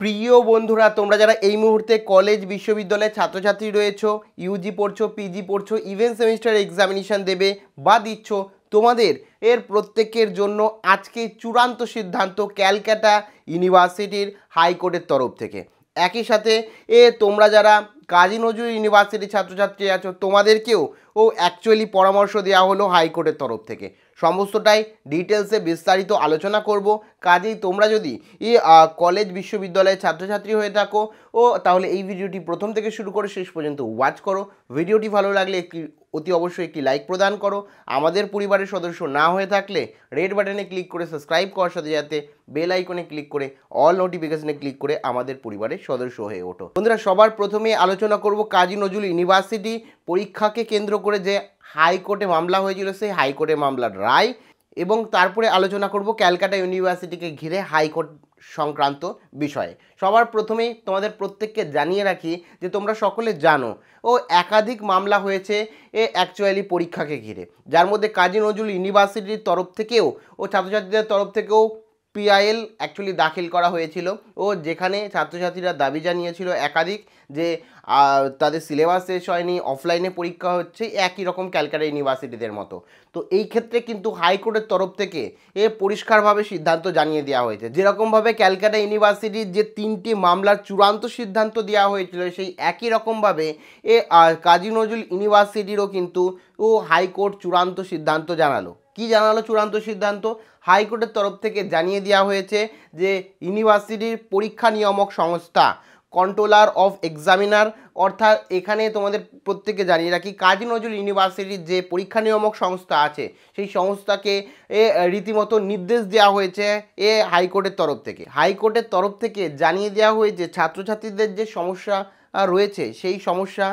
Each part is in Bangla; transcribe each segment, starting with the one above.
প্রিয় বন্ধুরা তোমরা যারা এই মুহূর্তে কলেজ বিশ্ববিদ্যালয়ের ছাত্রছাত্রী রয়েছ ইউজি পড়ছো পিজি পড়ছো ইভেন সেমিস্টার এক্সামিনেশান দেবে বা দিচ্ছ তোমাদের এর প্রত্যেকের জন্য আজকে চূড়ান্ত সিদ্ধান্ত ক্যালকাটা ইউনিভার্সিটির হাইকোর্টের তরফ থেকে একই সাথে এ তোমরা যারা কাজী নজরুল ইউনিভার্সিটির ছাত্রছাত্রী আছো তোমাদেরকেও ও অ্যাকচুয়ালি পরামর্শ দেওয়া হলো হাইকোর্টের তরফ থেকে সমস্তটাই ডিটেলসে বিস্তারিত আলোচনা করব কাজেই তোমরা যদি এই কলেজ বিশ্ববিদ্যালয়ের ছাত্রছাত্রী হয়ে থাকো ও তাহলে এই ভিডিওটি প্রথম থেকে শুরু করে শেষ পর্যন্ত ওয়াচ করো ভিডিওটি ভালো লাগলে একটি অতি অবশ্যই একটি লাইক প্রদান করো আমাদের পরিবারের সদস্য না হয়ে থাকলে রেড বাটনে ক্লিক করে সাবস্ক্রাইব করার সাথে সাথে বেল আইকনে ক্লিক করে অল নোটিফিকেশনে ক্লিক করে আমাদের পরিবারের সদস্য হয়ে ওঠো বন্ধুরা সবার প্রথমে আলোচনা করব কাজী নজরুল ইউনিভার্সিটি পরীক্ষাকে কেন্দ্র করে করে যে হাইকোর্টে মামলা হয়েছিল সেই হাইকোর্টে মামলার রায় এবং তারপরে আলোচনা করব ক্যালকাটা ইউনিভার্সিটিকে ঘিরে হাইকোর্ট সংক্রান্ত বিষয়ে সবার প্রথমেই তোমাদের প্রত্যেককে জানিয়ে রাখি যে তোমরা সকলে জানো ও একাধিক মামলা হয়েছে এ অ্যাকচুয়ালি পরীক্ষাকে ঘিরে যার মধ্যে কাজী নজরুল ইউনিভার্সিটির তরফ থেকেও ও ছাত্রছাত্রীদের তরফ থেকেও পিআইএল অ্যাকচুয়ালি দাখিল করা হয়েছিল ও যেখানে ছাত্রছাত্রীরা দাবি জানিয়েছিল একাধিক যে তাদের সিলেবাস শেষ হয়নি অফলাইনে পরীক্ষা হচ্ছে একই রকম ক্যালকাটা ইউনিভার্সিটিদের মতো তো এই ক্ষেত্রে কিন্তু হাইকোর্টের তরফ থেকে এ পরিষ্কারভাবে সিদ্ধান্ত জানিয়ে দেওয়া হয়েছে যেরকমভাবে ক্যালকাটা ইউনিভার্সিটির যে তিনটি মামলার চূড়ান্ত সিদ্ধান্ত দেওয়া হয়েছিল সেই একই রকমভাবে এ কাজী নজরুল ইউনিভার্সিটিরও কিন্তু ও হাইকোর্ট চূড়ান্ত সিদ্ধান্ত জানালো কি জানালো চূড়ান্ত সিদ্ধান্ত হাইকোর্টের তরফ থেকে জানিয়ে দেওয়া হয়েছে যে ইউনিভার্সিটির পরীক্ষা নিয়ামক সংস্থা কন্ট্রোলার অফ এক্সামিনার অর্থাৎ এখানে তোমাদের প্রত্যেকে জানিয়ে রাখি কাজী নজরুল ইউনিভার্সিটির যে পরীক্ষা নিয়ামক সংস্থা আছে সেই সংস্থাকে এ রীতিমতো নির্দেশ দেওয়া হয়েছে এ হাইকোর্টের তরফ থেকে হাইকোর্টের তরফ থেকে জানিয়ে দেওয়া হয়েছে ছাত্রছাত্রীদের যে সমস্যা রয়েছে সেই সমস্যা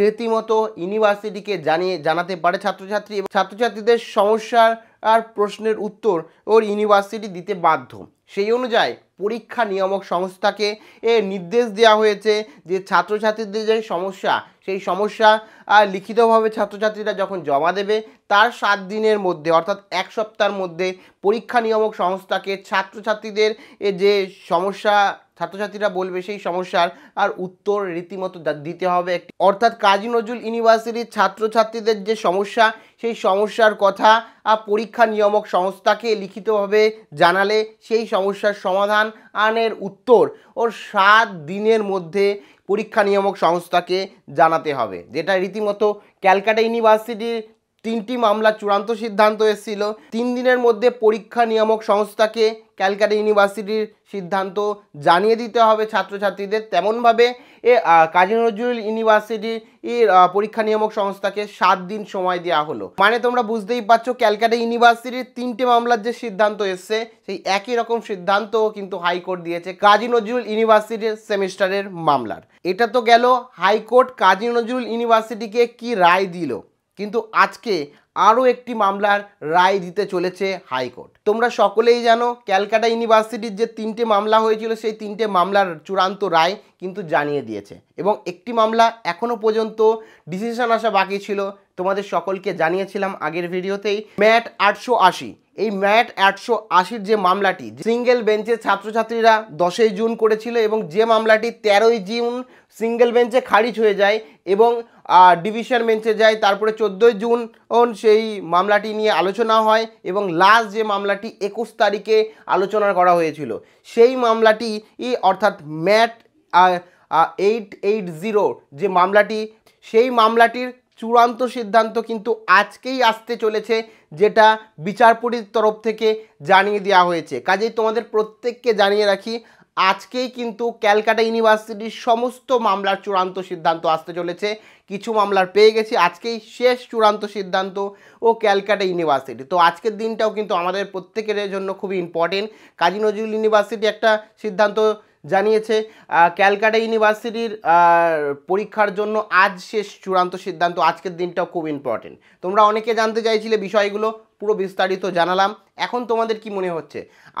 রীতিমতো ইউনিভার্সিটিকে জানিয়ে জানাতে পারে ছাত্রছাত্রী এবং ছাত্রছাত্রীদের সমস্যার আর প্রশ্নের উত্তর ওর ইউনিভার্সিটি দিতে বাধ্য সেই অনুযায়ী পরীক্ষা নিয়ামক সংস্থাকে এ নির্দেশ দেওয়া হয়েছে যে ছাত্রছাত্রীদের যে সমস্যা সেই সমস্যা লিখিতভাবে ছাত্রছাত্রীরা যখন জমা দেবে তার সাত দিনের মধ্যে অর্থাৎ এক সপ্তাহের মধ্যে পরীক্ষা নিয়ামক সংস্থাকে ছাত্রছাত্রীদের এ যে সমস্যা ছাত্রছাত্রীরা বলবে সেই সমস্যার আর উত্তর রীতিমতো দিতে হবে অর্থাৎ কাজী নজরুল ইউনিভার্সিটির ছাত্রছাত্রীদের যে সমস্যা সেই সমস্যার কথা আর পরীক্ষা নিয়ামক সংস্থাকে লিখিতভাবে জানালে সেই সমস্যার সমাধান আনের উত্তর ওর সাত দিনের মধ্যে পরীক্ষা নিয়ামক সংস্থাকে জানাতে হবে যেটা রীতিমতো ক্যালকাটা ইউনিভার্সিটির তিনটি মামলা চূড়ান্ত সিদ্ধান্ত এসেছিল তিন দিনের মধ্যে পরীক্ষা নিয়ামক সংস্থাকে ক্যালকাটা ইউনিভার্সিটির সিদ্ধান্ত জানিয়ে দিতে হবে ছাত্রছাত্রীদের তেমনভাবে এ কাজী নজরুল ইউনিভার্সিটির পরীক্ষা নিয়ামক সংস্থাকে সাত দিন সময় দেওয়া হলো মানে তোমরা বুঝতেই পারছো ক্যালকাটা ইউনিভার্সিটির তিনটি মামলার যে সিদ্ধান্ত এসছে সেই একই রকম সিদ্ধান্তও কিন্তু হাইকোর্ট দিয়েছে কাজী নজরুল ইউনিভার্সিটির সেমিস্টারের মামলার এটা তো গেল হাইকোর্ট কাজী নজরুল ইউনিভার্সিটিকে কি রায় দিল কিন্তু আজকে আরও একটি মামলার রায় দিতে চলেছে হাইকোর্ট তোমরা সকলেই জানো ক্যালকাটা ইউনিভার্সিটির যে তিনটে মামলা হয়েছিল সেই তিনটে মামলার চূড়ান্ত রায় কিন্তু জানিয়ে দিয়েছে এবং একটি মামলা এখনও পর্যন্ত ডিসিশন আসা বাকি ছিল তোমাদের সকলকে জানিয়েছিলাম আগের ভিডিওতেই ম্যাট আটশো আশি এই ম্যাট একশো আশির যে মামলাটি সিঙ্গেল বেঞ্চে ছাত্রছাত্রীরা দশই জুন করেছিল এবং যে মামলাটি তেরোই জুন সিঙ্গেল বেঞ্চে খারিজ হয়ে যায় এবং ডিভিশন বেঞ্চে যায় তারপরে চোদ্দোই জুন সেই মামলাটি নিয়ে আলোচনা হয় এবং লাস্ট যে মামলাটি একুশ তারিখে আলোচনা করা হয়েছিল সেই মামলাটি অর্থাৎ ম্যাট এইট এইট জিরো যে মামলাটি সেই মামলাটির চূড়ান্ত সিদ্ধান্ত কিন্তু আজকেই আসতে চলেছে যেটা বিচারপতির তরফ থেকে জানিয়ে দেওয়া হয়েছে কাজেই তোমাদের প্রত্যেককে জানিয়ে রাখি আজকেই কিন্তু ক্যালকাটা ইউনিভার্সিটির সমস্ত মামলার চূড়ান্ত সিদ্ধান্ত আসতে চলেছে কিছু মামলার পেয়ে গেছি আজকেই শেষ চূড়ান্ত সিদ্ধান্ত ও ক্যালকাটা ইউনিভার্সিটি তো আজকের দিনটাও কিন্তু আমাদের প্রত্যেকের জন্য খুবই ইম্পর্টেন্ট কাজী নজরুল ইউনিভার্সিটি একটা সিদ্ধান্ত জানিয়েছে ক্যালকাটা ইউনিভার্সিটির পরীক্ষার জন্য আজ শেষ চূড়ান্ত সিদ্ধান্ত আজকের দিনটাও খুব ইম্পর্টেন্ট তোমরা অনেকে জানতে চাইছিলে বিষয়গুলো পুরো বিস্তারিত জানালাম এখন তোমাদের কি মনে হচ্ছে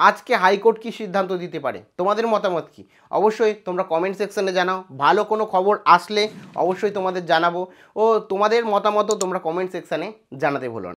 আজকে হাইকোর্ট কি সিদ্ধান্ত দিতে পারে তোমাদের মতামত কি অবশ্যই তোমরা কমেন্ট সেকশনে জানাও ভালো কোনো খবর আসলে অবশ্যই তোমাদের জানাবো ও তোমাদের মতামতও তোমরা কমেন্ট সেকশানে জানাতে ভুলো